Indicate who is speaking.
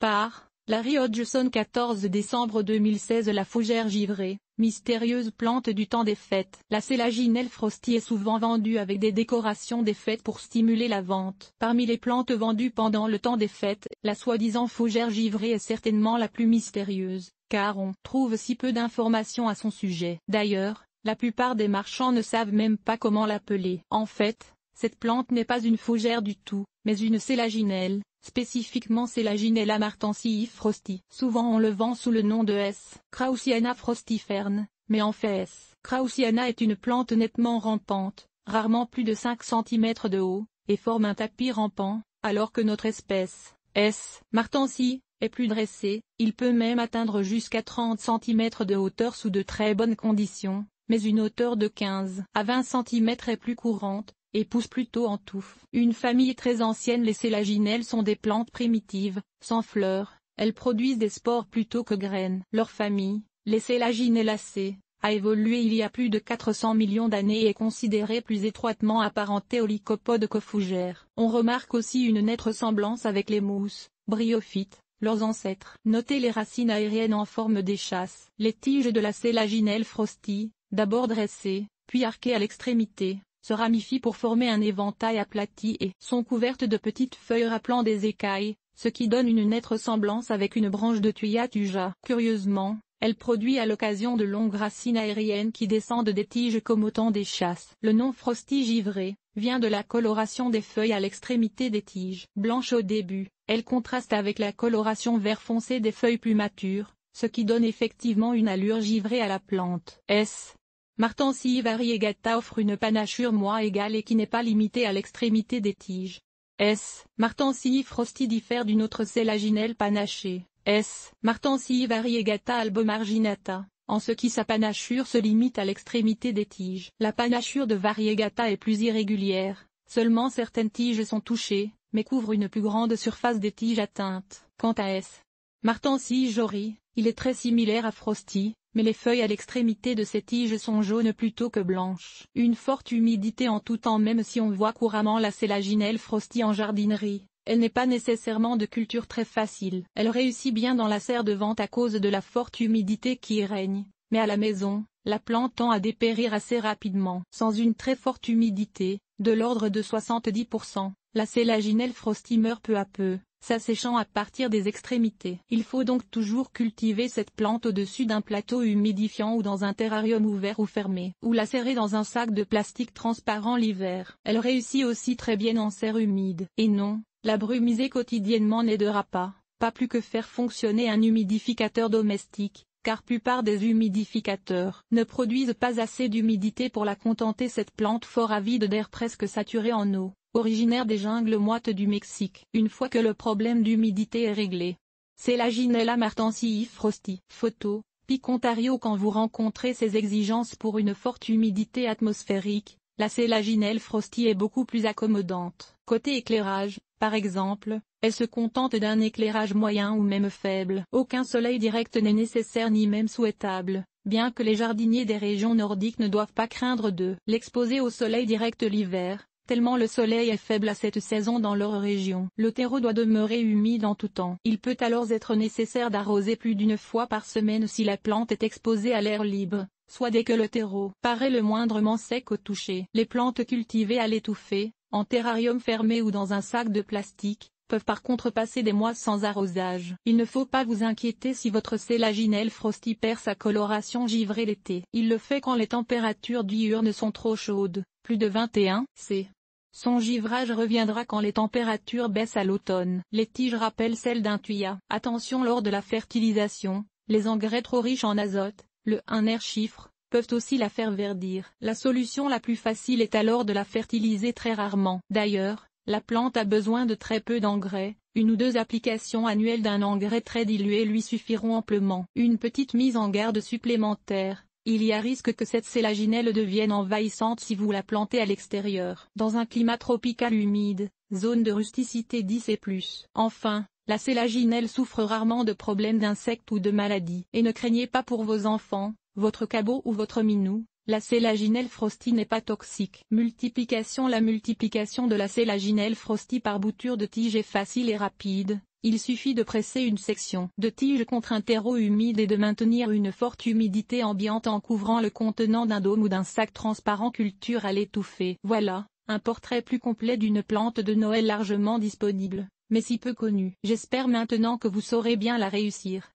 Speaker 1: Par Larry Hodgson 14 décembre 2016 La fougère givrée, mystérieuse plante du temps des fêtes. La célaginelle frosty est souvent vendue avec des décorations des fêtes pour stimuler la vente. Parmi les plantes vendues pendant le temps des fêtes, la soi-disant fougère givrée est certainement la plus mystérieuse, car on trouve si peu d'informations à son sujet. D'ailleurs, la plupart des marchands ne savent même pas comment l'appeler. En fait, cette plante n'est pas une fougère du tout, mais une sélaginelle, Spécifiquement c'est la Ginella martensii frosti souvent en levant sous le nom de S. Krausiana frostiferne, mais en fait S. Krausiana est une plante nettement rampante, rarement plus de 5 cm de haut, et forme un tapis rampant, alors que notre espèce, S. martensi, est plus dressée. il peut même atteindre jusqu'à 30 cm de hauteur sous de très bonnes conditions, mais une hauteur de 15 à 20 cm est plus courante, et poussent plutôt en touffe. Une famille très ancienne les sélaginelles sont des plantes primitives, sans fleurs, elles produisent des spores plutôt que graines. Leur famille, les sélaginellacées, a évolué il y a plus de 400 millions d'années et est considérée plus étroitement apparentée aux lycopodes que fougères. On remarque aussi une nette ressemblance avec les mousses, bryophytes, leurs ancêtres. Notez les racines aériennes en forme d'échasse. Les tiges de la sélaginelle frostie, d'abord dressées, puis arquées à l'extrémité, se ramifient pour former un éventail aplati et sont couvertes de petites feuilles rappelant des écailles, ce qui donne une nette ressemblance avec une branche de tuyat-tuja. Curieusement, elle produit à l'occasion de longues racines aériennes qui descendent des tiges comme autant des chasses. Le nom Frosty givré vient de la coloration des feuilles à l'extrémité des tiges. Blanche au début, elle contraste avec la coloration vert foncé des feuilles plus matures, ce qui donne effectivement une allure givrée à la plante. S. Martensii variegata offre une panachure moins égale et qui n'est pas limitée à l'extrémité des tiges. S. Martensii Frosty diffère d'une autre cellaginelle panachée. S. Martensi variegata albomarginata, en ce qui sa panachure se limite à l'extrémité des tiges. La panachure de variegata est plus irrégulière, seulement certaines tiges sont touchées, mais couvrent une plus grande surface des tiges atteintes. Quant à S. Martin Jory, il est très similaire à Frosty, mais les feuilles à l'extrémité de ses tiges sont jaunes plutôt que blanches. Une forte humidité en tout temps même si on voit couramment la Célaginelle Frosty en jardinerie. Elle n'est pas nécessairement de culture très facile. Elle réussit bien dans la serre de vente à cause de la forte humidité qui y règne, mais à la maison, la plante tend à dépérir assez rapidement. Sans une très forte humidité, de l'ordre de 70%, la Célaginelle Frosty meurt peu à peu s'asséchant à partir des extrémités. Il faut donc toujours cultiver cette plante au-dessus d'un plateau humidifiant ou dans un terrarium ouvert ou fermé, ou la serrer dans un sac de plastique transparent l'hiver. Elle réussit aussi très bien en serre humide. Et non, la brumiser quotidiennement n'aidera pas, pas plus que faire fonctionner un humidificateur domestique, car plupart des humidificateurs ne produisent pas assez d'humidité pour la contenter cette plante fort avide d'air presque saturé en eau originaire des jungles moites du Mexique. Une fois que le problème d'humidité est réglé, c'est la Ginella martensii frosti. Photo, Pic Ontario quand vous rencontrez ces exigences pour une forte humidité atmosphérique, la Célaginelle Frosty est beaucoup plus accommodante. Côté éclairage, par exemple, elle se contente d'un éclairage moyen ou même faible. Aucun soleil direct n'est nécessaire ni même souhaitable, bien que les jardiniers des régions nordiques ne doivent pas craindre de l'exposer au soleil direct l'hiver, tellement le soleil est faible à cette saison dans leur région. Le terreau doit demeurer humide en tout temps. Il peut alors être nécessaire d'arroser plus d'une fois par semaine si la plante est exposée à l'air libre, soit dès que le terreau paraît le moindrement sec au toucher. Les plantes cultivées à l'étouffée, en terrarium fermé ou dans un sac de plastique, peuvent par contre passer des mois sans arrosage. Il ne faut pas vous inquiéter si votre célaginelle frosty perd sa coloration givrée l'été. Il le fait quand les températures diurnes sont trop chaudes, plus de 21 C. Son givrage reviendra quand les températures baissent à l'automne. Les tiges rappellent celles d'un tuya. Attention lors de la fertilisation, les engrais trop riches en azote, le 1R chiffre, peuvent aussi la faire verdir. La solution la plus facile est alors de la fertiliser très rarement. D'ailleurs, la plante a besoin de très peu d'engrais, une ou deux applications annuelles d'un engrais très dilué lui suffiront amplement. Une petite mise en garde supplémentaire, il y a risque que cette sélaginelle devienne envahissante si vous la plantez à l'extérieur. Dans un climat tropical humide, zone de rusticité 10 et plus. Enfin, la sélaginelle souffre rarement de problèmes d'insectes ou de maladies. Et ne craignez pas pour vos enfants, votre cabot ou votre minou, la sélaginelle frosty n'est pas toxique. Multiplication La multiplication de la sélaginelle frosty par bouture de tige est facile et rapide, il suffit de presser une section de tige contre un terreau humide et de maintenir une forte humidité ambiante en couvrant le contenant d'un dôme ou d'un sac transparent culture à l'étouffer. Voilà, un portrait plus complet d'une plante de Noël largement disponible, mais si peu connue. J'espère maintenant que vous saurez bien la réussir.